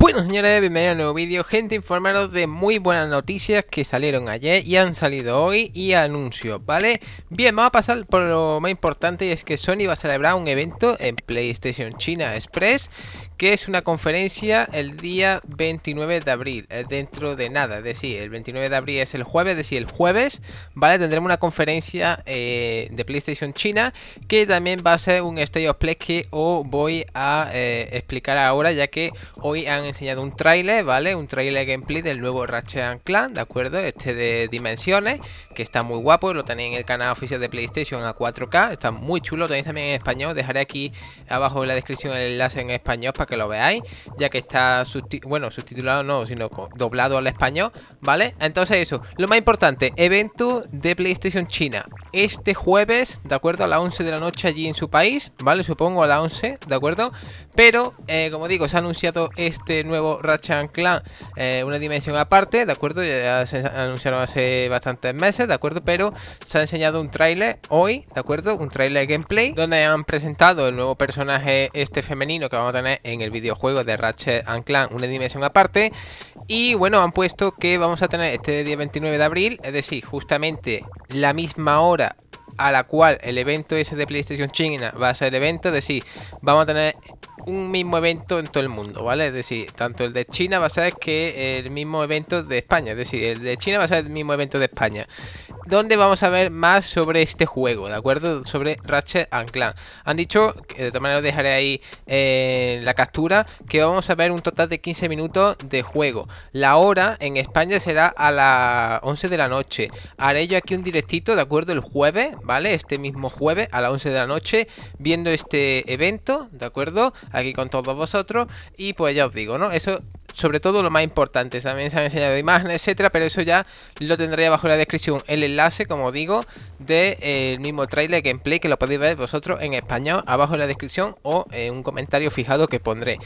Bueno señores, bienvenidos a un nuevo vídeo Gente, informaros de muy buenas noticias que salieron ayer y han salido hoy y anuncio, ¿vale? Bien, vamos a pasar por lo más importante y es que Sony va a celebrar un evento en PlayStation China Express que es una conferencia el día 29 de abril, eh, dentro de nada, es decir, el 29 de abril es el jueves, es decir, el jueves, ¿vale? Tendremos una conferencia eh, de PlayStation China que también va a ser un State of Play que os voy a eh, explicar ahora, ya que hoy han enseñado un tráiler, ¿vale? Un tráiler gameplay del nuevo Ratchet Clan, ¿de acuerdo? Este de dimensiones, que está muy guapo, lo tenéis en el canal oficial de PlayStation a 4K, está muy chulo, tenéis también en español, dejaré aquí abajo en la descripción el enlace en español para que que lo veáis, ya que está, bueno, subtitulado no, sino doblado al español, ¿vale? Entonces eso, lo más importante, evento de PlayStation China, este jueves, ¿de acuerdo? A las 11 de la noche allí en su país, ¿vale? Supongo a las 11, ¿de acuerdo? Pero, eh, como digo, se ha anunciado este nuevo Ratchet Clan, eh, una dimensión aparte, ¿de acuerdo? Ya se anunciaron hace bastantes meses, ¿de acuerdo? Pero se ha enseñado un tráiler hoy, ¿de acuerdo? Un tráiler de gameplay, donde han presentado el nuevo personaje este femenino que vamos a tener en el videojuego de Ratchet Clank, una dimensión aparte. Y bueno, han puesto que vamos a tener este día 29 de abril, es decir, justamente la misma hora a la cual el evento ese de PlayStation China va a ser el evento, es decir, vamos a tener un mismo evento en todo el mundo, ¿vale? Es decir, tanto el de China va a ser que el mismo evento de España, es decir, el de China va a ser el mismo evento de España donde vamos a ver más sobre este juego, ¿de acuerdo? Sobre Ratchet and Clank. Han dicho, que de todas maneras dejaré ahí eh, la captura, que vamos a ver un total de 15 minutos de juego. La hora en España será a las 11 de la noche. Haré yo aquí un directito, ¿de acuerdo? El jueves, ¿vale? Este mismo jueves a las 11 de la noche, viendo este evento, ¿de acuerdo? Aquí con todos vosotros. Y pues ya os digo, ¿no? Eso sobre todo lo más importante. También se han enseñado imágenes, etcétera, pero eso ya lo tendré abajo en la descripción. El enlace, como digo, del de, eh, el mismo trailer gameplay que lo podéis ver vosotros en español, abajo en la descripción o en un comentario fijado que pondré.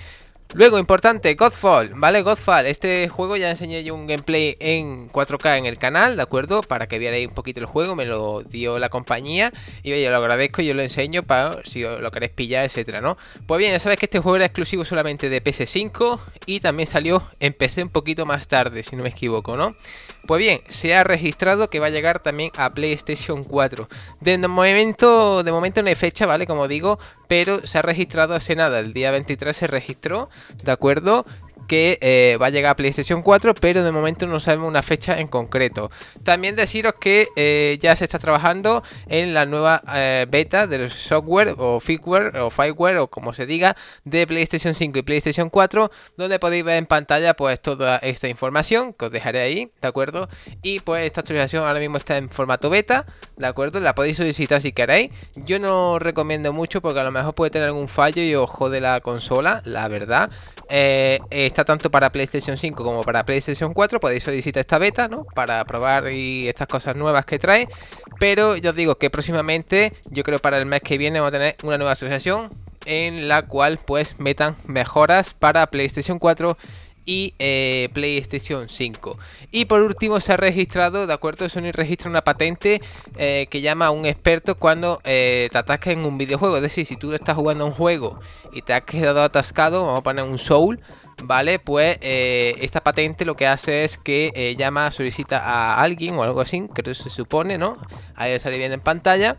Luego, importante, Godfall, ¿vale? Godfall, este juego ya enseñé yo un gameplay en 4K en el canal, ¿de acuerdo? Para que vierais un poquito el juego, me lo dio la compañía y oye, lo agradezco, yo lo enseño para si lo queréis pillar, etcétera, ¿no? Pues bien, ya sabéis que este juego era exclusivo solamente de PS5 y también salió en PC un poquito más tarde, si no me equivoco, ¿no? Pues bien, se ha registrado que va a llegar también a PlayStation 4. De momento, de momento no hay fecha, ¿vale? Como digo, pero se ha registrado hace nada, el día 23 se registró, ¿de acuerdo? que eh, va a llegar a PlayStation 4, pero de momento no sabemos una fecha en concreto. También deciros que eh, ya se está trabajando en la nueva eh, beta del software o firmware o fireware o como se diga de PlayStation 5 y PlayStation 4, donde podéis ver en pantalla pues toda esta información que os dejaré ahí, ¿de acuerdo? Y pues esta actualización ahora mismo está en formato beta, ¿de acuerdo? La podéis solicitar si queréis. Yo no recomiendo mucho porque a lo mejor puede tener algún fallo y ojo de la consola, la verdad. Eh, tanto para PlayStation 5 como para PlayStation 4. Podéis solicitar esta beta, Para probar y estas cosas nuevas que trae. Pero yo os digo que próximamente, yo creo para el mes que viene, vamos a tener una nueva asociación en la cual pues metan mejoras para PlayStation 4 y eh, PlayStation 5. Y por último se ha registrado, de acuerdo, Sony registra una patente eh, que llama a un experto cuando eh, te atasca en un videojuego. Es decir, si tú estás jugando a un juego y te has quedado atascado, vamos a poner un soul, ¿vale? Pues eh, esta patente lo que hace es que eh, llama, solicita a alguien o algo así, creo que se supone, ¿no? Ahí sale bien en pantalla.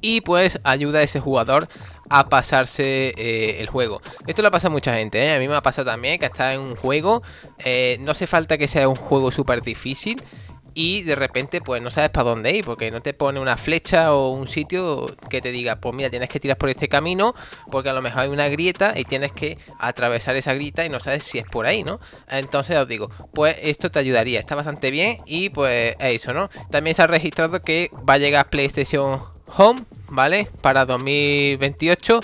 Y pues ayuda a ese jugador a pasarse eh, el juego. Esto lo pasa a mucha gente, ¿eh? a mí me ha pasado también que está en un juego. no hace falta que sea un juego súper difícil y de repente pues no sabes para dónde ir porque no te pone una flecha o un sitio que te diga pues mira tienes que tirar por este camino porque a lo mejor hay una grieta y tienes que atravesar esa grieta y no sabes si es por ahí no entonces os digo pues esto te ayudaría está bastante bien y pues eso no también se ha registrado que va a llegar PlayStation Home vale para 2028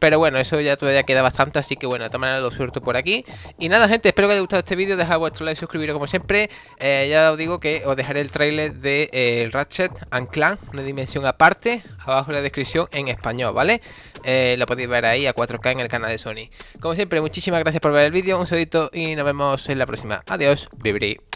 pero bueno, eso ya todavía queda bastante, así que bueno, de todas maneras lo suelto por aquí. Y nada, gente, espero que os haya gustado este vídeo. Dejad vuestro like, suscribiros como siempre. Eh, ya os digo que os dejaré el trailer de eh, Ratchet and Clan, una dimensión aparte, abajo en la descripción en español, ¿vale? Eh, lo podéis ver ahí a 4K en el canal de Sony. Como siempre, muchísimas gracias por ver el vídeo, un saludito y nos vemos en la próxima. Adiós, vibri.